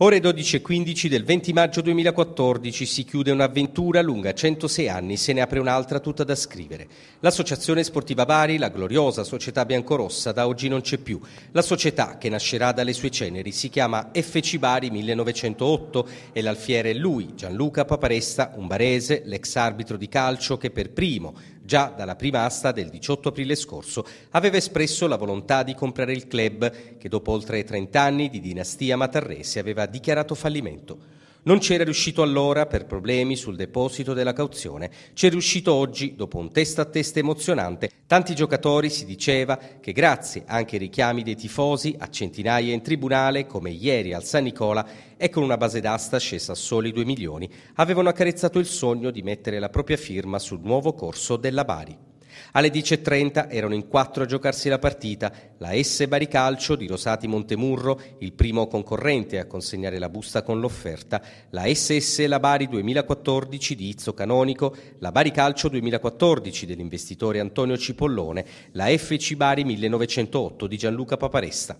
Ore 12.15 del 20 maggio 2014 si chiude un'avventura lunga 106 anni, se ne apre un'altra tutta da scrivere. L'associazione sportiva Bari, la gloriosa società biancorossa, da oggi non c'è più. La società che nascerà dalle sue ceneri si chiama FC Bari 1908 e l'alfiere è lui, Gianluca Paparesta, un barese, l'ex arbitro di calcio che per primo Già dalla prima asta del 18 aprile scorso aveva espresso la volontà di comprare il club che dopo oltre 30 anni di dinastia matarrese aveva dichiarato fallimento. Non c'era riuscito allora per problemi sul deposito della cauzione, c'è riuscito oggi dopo un testa a testa emozionante. Tanti giocatori si diceva che grazie anche ai richiami dei tifosi a centinaia in tribunale, come ieri al San Nicola, e con una base d'asta scesa a soli 2 milioni, avevano accarezzato il sogno di mettere la propria firma sul nuovo corso della Bari. Alle 10.30 erano in quattro a giocarsi la partita, la S Baricalcio di Rosati Montemurro, il primo concorrente a consegnare la busta con l'offerta, la SS La Bari 2014 di Izzo Canonico, la Baricalcio 2014 dell'investitore Antonio Cipollone, la FC Bari 1908 di Gianluca Paparesta.